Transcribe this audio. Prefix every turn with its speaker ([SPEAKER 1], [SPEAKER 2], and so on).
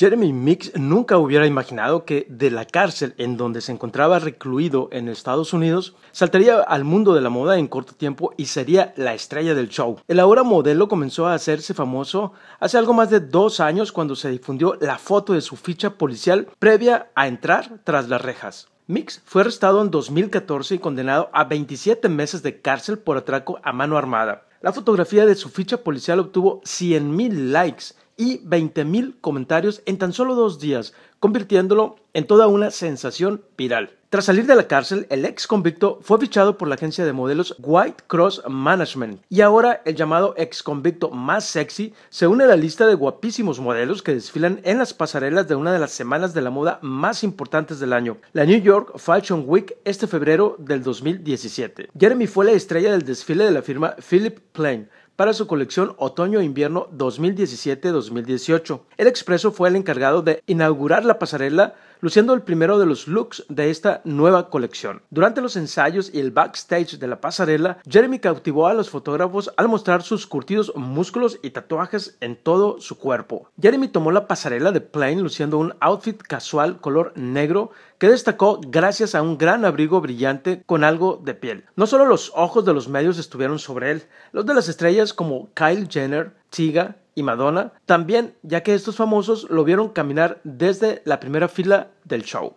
[SPEAKER 1] Jeremy Mix nunca hubiera imaginado que de la cárcel en donde se encontraba recluido en Estados Unidos, saltaría al mundo de la moda en corto tiempo y sería la estrella del show. El ahora modelo comenzó a hacerse famoso hace algo más de dos años cuando se difundió la foto de su ficha policial previa a entrar tras las rejas. Mix fue arrestado en 2014 y condenado a 27 meses de cárcel por atraco a mano armada. La fotografía de su ficha policial obtuvo 100.000 likes y 20.000 comentarios en tan solo dos días, convirtiéndolo en toda una sensación viral. Tras salir de la cárcel, el ex convicto fue fichado por la agencia de modelos White Cross Management y ahora el llamado ex convicto más sexy se une a la lista de guapísimos modelos que desfilan en las pasarelas de una de las semanas de la moda más importantes del año, la New York Fashion Week este febrero del 2017. Jeremy fue la estrella del desfile de la firma Philip Plain, para su colección Otoño-Invierno 2017-2018. El expreso fue el encargado de inaugurar la pasarela luciendo el primero de los looks de esta nueva colección. Durante los ensayos y el backstage de la pasarela, Jeremy cautivó a los fotógrafos al mostrar sus curtidos músculos y tatuajes en todo su cuerpo. Jeremy tomó la pasarela de Plain luciendo un outfit casual color negro que destacó gracias a un gran abrigo brillante con algo de piel. No solo los ojos de los medios estuvieron sobre él, los de las estrellas como Kyle Jenner, Tiga y Madonna, también ya que estos famosos lo vieron caminar desde la primera fila del show.